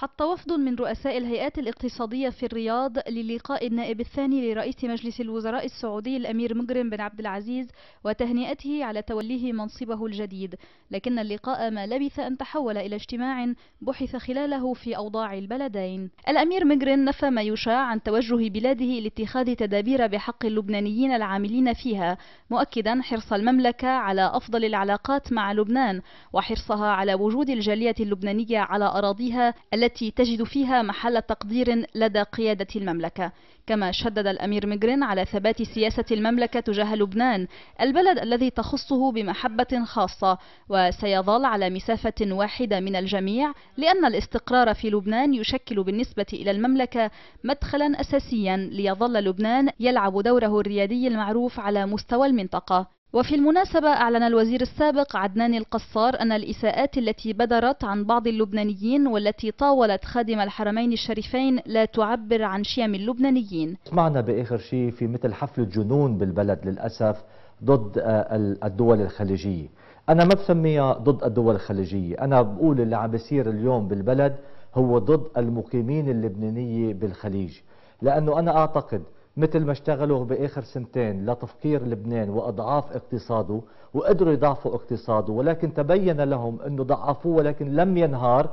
حط وفد من رؤساء الهيئات الاقتصادية في الرياض للقاء النائب الثاني لرئيس مجلس الوزراء السعودي الأمير مجرم بن عبد العزيز وتهنئته على توليه منصبه الجديد لكن اللقاء ما لبث أن تحول إلى اجتماع بحث خلاله في أوضاع البلدين الأمير مجرم نفى ما يشاع عن توجه بلاده لاتخاذ تدابير بحق اللبنانيين العاملين فيها مؤكدا حرص المملكة على أفضل العلاقات مع لبنان وحرصها على وجود الجالية اللبنانية على أراضيها التي التي تجد فيها محل تقدير لدى قيادة المملكة كما شدد الأمير ميغرين على ثبات سياسة المملكة تجاه لبنان البلد الذي تخصه بمحبة خاصة وسيظل على مسافة واحدة من الجميع لأن الاستقرار في لبنان يشكل بالنسبة إلى المملكة مدخلا أساسيا ليظل لبنان يلعب دوره الريادي المعروف على مستوى المنطقة وفي المناسبة أعلن الوزير السابق عدنان القصار أن الإساءات التي بدرت عن بعض اللبنانيين والتي طاولت خادم الحرمين الشريفين لا تعبر عن شيم اللبنانيين سمعنا بآخر شيء في مثل حفلة جنون بالبلد للأسف ضد آه، الدول الخليجية أنا ما بسميها ضد الدول الخليجية أنا بقول اللي عم بيصير اليوم بالبلد هو ضد المقيمين اللبنانية بالخليج لأنه أنا أعتقد مثل ما اشتغلوا باخر سنتين لتفكير لبنان واضعاف اقتصاده وقدروا يضعفوا اقتصاده ولكن تبين لهم انه ضعفوه ولكن لم ينهار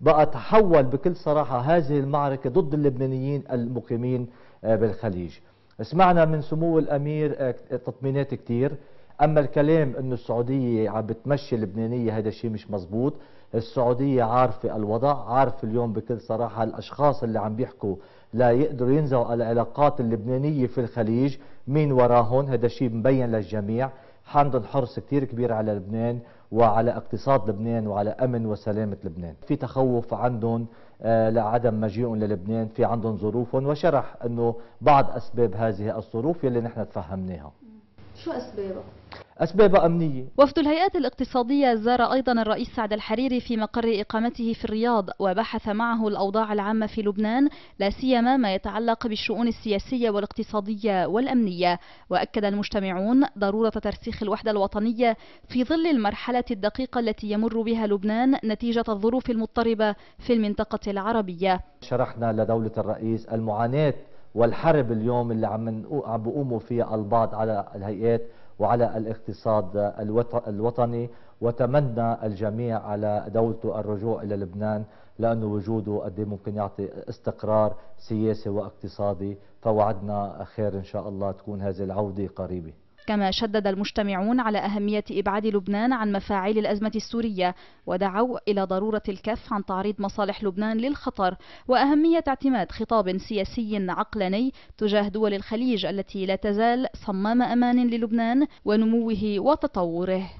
بقى تحول بكل صراحه هذه المعركه ضد اللبنانيين المقيمين آه، بالخليج. سمعنا من سمو الامير آه، تطمينات كثير اما الكلام انه السعوديه عم بتمشي اللبنانيه هذا الشيء مش مزبوط السعوديه عارفه الوضع عارفه اليوم بكل صراحه الاشخاص اللي عم بيحكوا لا يقدروا ينزلوا على العلاقات اللبنانيه في الخليج مين وراهم هذا الشيء مبين للجميع عندهم حرص كثير كبير على لبنان وعلى اقتصاد لبنان وعلى امن وسلامه لبنان في تخوف عندهم آه، لعدم مجيئهم للبنان في عندهم ظروفهم وشرح انه بعض اسباب هذه الظروف يلي نحن تفهمناها شو أسبابه؟ أسباب أمنية وفد الهيئات الاقتصادية زار أيضا الرئيس سعد الحريري في مقر إقامته في الرياض وبحث معه الأوضاع العامة في لبنان لا سيما ما يتعلق بالشؤون السياسية والاقتصادية والأمنية وأكد المجتمعون ضرورة ترسيخ الوحدة الوطنية في ظل المرحلة الدقيقة التي يمر بها لبنان نتيجة الظروف المضطربة في المنطقة العربية شرحنا لدولة الرئيس المعاناة والحرب اليوم اللي عم عم بقوموا فيها البعض على الهيئات وعلى الاقتصاد الوطني وتمنى الجميع على دولته الرجوع إلى لبنان لأنه وجوده قد إيه ممكن يعطي استقرار سياسي واقتصادي فوعدنا خير إن شاء الله تكون هذه العودة قريبة كما شدد المجتمعون على أهمية إبعاد لبنان عن مفاعيل الأزمة السورية ودعوا إلى ضرورة الكف عن تعريض مصالح لبنان للخطر وأهمية اعتماد خطاب سياسي عقلاني تجاه دول الخليج التي لا تزال صمام أمان للبنان ونموه وتطوره